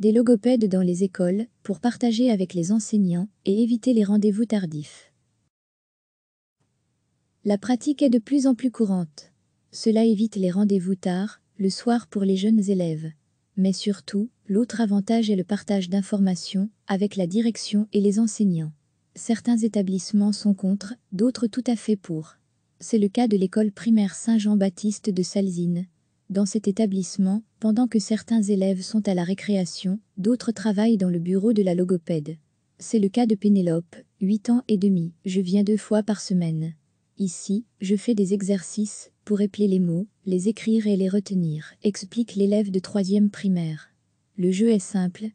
des logopèdes dans les écoles pour partager avec les enseignants et éviter les rendez-vous tardifs. La pratique est de plus en plus courante. Cela évite les rendez-vous tard, le soir pour les jeunes élèves. Mais surtout, l'autre avantage est le partage d'informations avec la direction et les enseignants. Certains établissements sont contre, d'autres tout à fait pour. C'est le cas de l'école primaire Saint-Jean-Baptiste de Salzine, dans cet établissement, pendant que certains élèves sont à la récréation, d'autres travaillent dans le bureau de la logopède. C'est le cas de Pénélope, 8 ans et demi. Je viens deux fois par semaine. Ici, je fais des exercices pour épeler les mots, les écrire et les retenir, explique l'élève de 3e primaire. Le jeu est simple.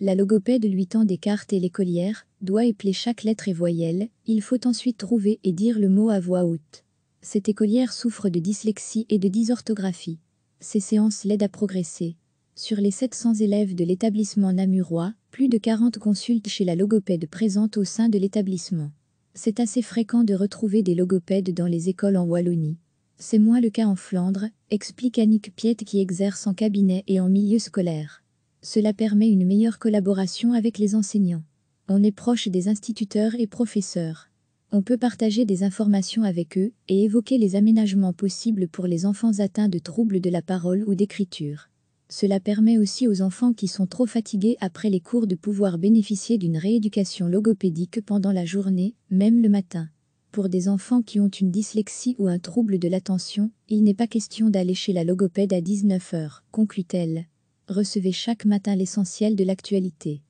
La logopède lui tend des cartes et l'écolière doit épeler chaque lettre et voyelle. Il faut ensuite trouver et dire le mot à voix haute. Cette écolière souffre de dyslexie et de dysorthographie. Ces séances l'aident à progresser. Sur les 700 élèves de l'établissement namurois, plus de 40 consultent chez la logopède présente au sein de l'établissement. C'est assez fréquent de retrouver des logopèdes dans les écoles en Wallonie. C'est moins le cas en Flandre, explique Annick Piette qui exerce en cabinet et en milieu scolaire. Cela permet une meilleure collaboration avec les enseignants. On est proche des instituteurs et professeurs on peut partager des informations avec eux et évoquer les aménagements possibles pour les enfants atteints de troubles de la parole ou d'écriture. Cela permet aussi aux enfants qui sont trop fatigués après les cours de pouvoir bénéficier d'une rééducation logopédique pendant la journée, même le matin. Pour des enfants qui ont une dyslexie ou un trouble de l'attention, il n'est pas question d'aller chez la logopède à 19h, conclut-elle. Recevez chaque matin l'essentiel de l'actualité.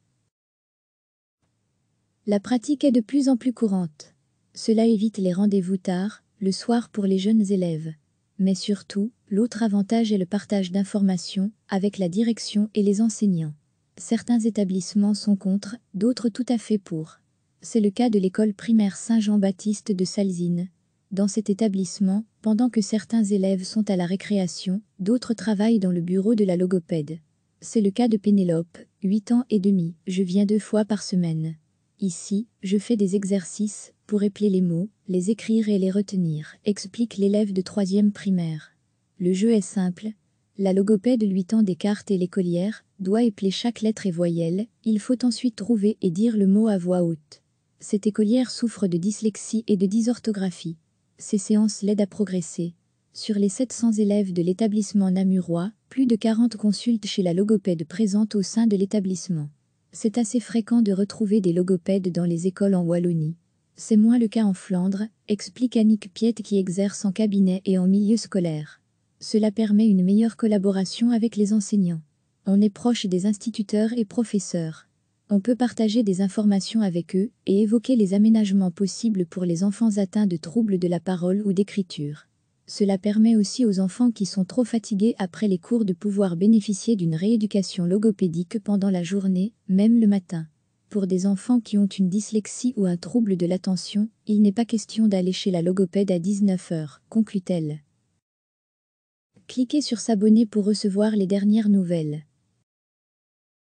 La pratique est de plus en plus courante. Cela évite les rendez-vous tard, le soir pour les jeunes élèves. Mais surtout, l'autre avantage est le partage d'informations avec la direction et les enseignants. Certains établissements sont contre, d'autres tout à fait pour. C'est le cas de l'école primaire Saint-Jean-Baptiste de Salzine. Dans cet établissement, pendant que certains élèves sont à la récréation, d'autres travaillent dans le bureau de la logopède. C'est le cas de Pénélope, 8 ans et demi, je viens deux fois par semaine. Ici, je fais des exercices pour épeler les mots, les écrire et les retenir, explique l'élève de troisième primaire. Le jeu est simple. La logopède lui tend des cartes et l'écolière doit épeler chaque lettre et voyelle. Il faut ensuite trouver et dire le mot à voix haute. Cette écolière souffre de dyslexie et de dysorthographie. Ces séances l'aident à progresser. Sur les 700 élèves de l'établissement namurois, plus de 40 consultent chez la logopède présente au sein de l'établissement. C'est assez fréquent de retrouver des logopèdes dans les écoles en Wallonie. C'est moins le cas en Flandre, explique Annick Piette qui exerce en cabinet et en milieu scolaire. Cela permet une meilleure collaboration avec les enseignants. On est proche des instituteurs et professeurs. On peut partager des informations avec eux et évoquer les aménagements possibles pour les enfants atteints de troubles de la parole ou d'écriture. Cela permet aussi aux enfants qui sont trop fatigués après les cours de pouvoir bénéficier d'une rééducation logopédique pendant la journée, même le matin. Pour des enfants qui ont une dyslexie ou un trouble de l'attention, il n'est pas question d'aller chez la logopède à 19h, conclut-elle. Cliquez sur s'abonner pour recevoir les dernières nouvelles.